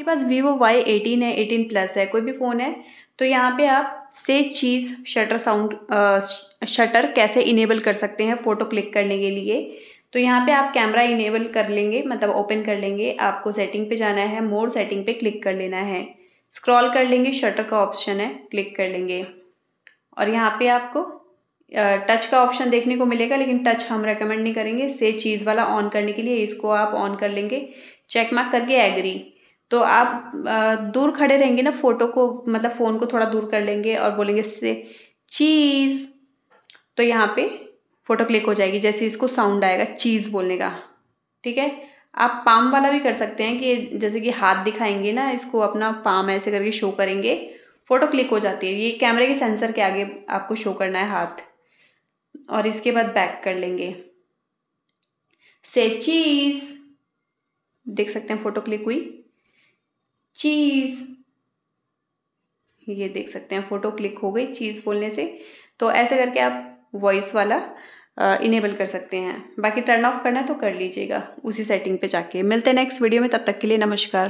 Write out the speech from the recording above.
आपके पास Vivo Y eighteen है एटीन प्लस है कोई भी फ़ोन है तो यहाँ पे आप से चीज़ शटर साउंड शटर कैसे इनेबल कर सकते हैं फ़ोटो क्लिक करने के लिए तो यहाँ पे आप कैमरा इनेबल कर लेंगे मतलब ओपन कर लेंगे आपको सेटिंग पे जाना है मोड़ सेटिंग पे क्लिक कर लेना है स्क्रॉल कर लेंगे शटर का ऑप्शन है क्लिक कर लेंगे और यहाँ पे आपको टच का ऑप्शन देखने को मिलेगा लेकिन टच हम रेकमेंड नहीं करेंगे से चीज़ वाला ऑन करने के लिए इसको आप ऑन कर लेंगे चेक मार्क करके एग्री तो आप दूर खड़े रहेंगे ना फ़ोटो को मतलब फ़ोन को थोड़ा दूर कर लेंगे और बोलेंगे इससे चीज़ तो यहाँ पे फ़ोटो क्लिक हो जाएगी जैसे इसको साउंड आएगा चीज़ बोलने का ठीक है आप पाम वाला भी कर सकते हैं कि जैसे कि हाथ दिखाएंगे ना इसको अपना पाम ऐसे करके शो करेंगे फ़ोटो क्लिक हो जाती है ये कैमरे के सेंसर के आगे आपको शो करना है हाथ और इसके बाद बैक कर लेंगे से चीज़ देख सकते हैं फ़ोटो क्लिक हुई चीज़ ये देख सकते हैं फ़ोटो क्लिक हो गई चीज़ बोलने से तो ऐसे करके आप वॉइस वाला इनेबल कर सकते हैं बाकी टर्न ऑफ करना है तो कर लीजिएगा उसी सेटिंग पे जाके मिलते हैं नेक्स्ट वीडियो में तब तक के लिए नमस्कार